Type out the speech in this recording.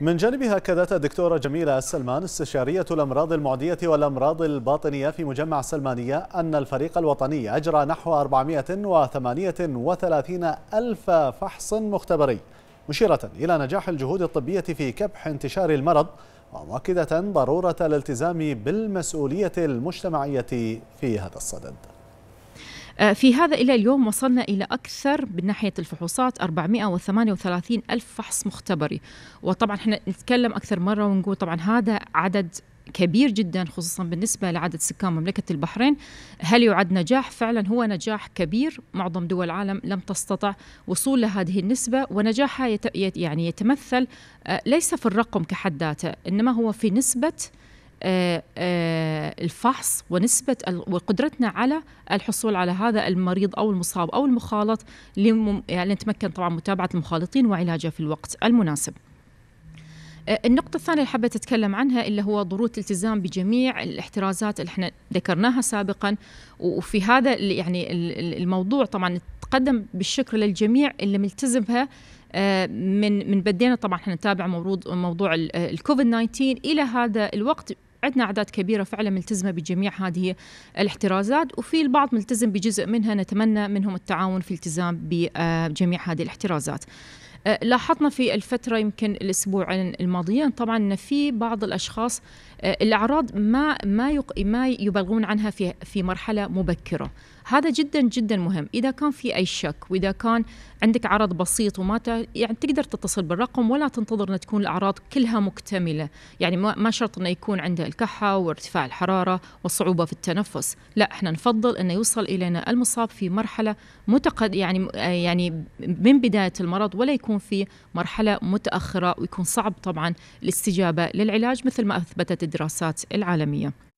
من جانبها كادت الدكتورة جميلة السلمان استشارية الأمراض المعدية والأمراض الباطنية في مجمع سلمانية أن الفريق الوطني أجرى نحو 438 ألف فحص مختبري مشيرة إلى نجاح الجهود الطبية في كبح انتشار المرض ومؤكدة ضرورة الالتزام بالمسؤولية المجتمعية في هذا الصدد آه، في هذا إلى اليوم وصلنا إلى أكثر من ناحية الفحوصات 438 ألف فحص مختبري وطبعا احنا نتكلم أكثر مرة ونقول طبعا هذا عدد كبير جدا خصوصا بالنسبه لعدد سكان مملكه البحرين هل يعد نجاح فعلا هو نجاح كبير معظم دول العالم لم تستطع وصول لهذه النسبه ونجاحها يت... يعني يتمثل آه، ليس في الرقم كحد ذاته انما هو في نسبه آه، آه، الفحص ونسبة وقدرتنا على الحصول على هذا المريض أو المصاب أو المخالط يعني نتمكن طبعا متابعة المخالطين وعلاجه في الوقت المناسب آه، النقطة الثانية اللي حابة أتكلم عنها اللي هو ضرورة الالتزام بجميع الاحترازات اللي احنا ذكرناها سابقا وفي هذا يعني الموضوع طبعا تقدم بالشكر للجميع اللي ملتزم بها من من بدينا طبعا احنا نتابع موضوع الكوفيد 19 الى هذا الوقت عندنا اعداد كبيره فعلا ملتزمه بجميع هذه الاحترازات وفي البعض ملتزم بجزء منها نتمنى منهم التعاون في التزام بجميع هذه الاحترازات أه، لاحظنا في الفترة يمكن الأسبوعين الماضيين طبعا أن في بعض الأشخاص أه، الأعراض ما ما ما يبلغون عنها في في مرحلة مبكرة هذا جدا جدا مهم اذا كان في اي شك واذا كان عندك عرض بسيط وما ت... يعني تقدر تتصل بالرقم ولا تنتظر ان تكون الاعراض كلها مكتمله يعني ما شرط انه يكون عنده الكحه وارتفاع الحراره وصعوبه في التنفس لا احنا نفضل انه يوصل الينا المصاب في مرحله متقد يعني يعني من بدايه المرض ولا يكون في مرحله متاخره ويكون صعب طبعا الاستجابه للعلاج مثل ما اثبتت الدراسات العالميه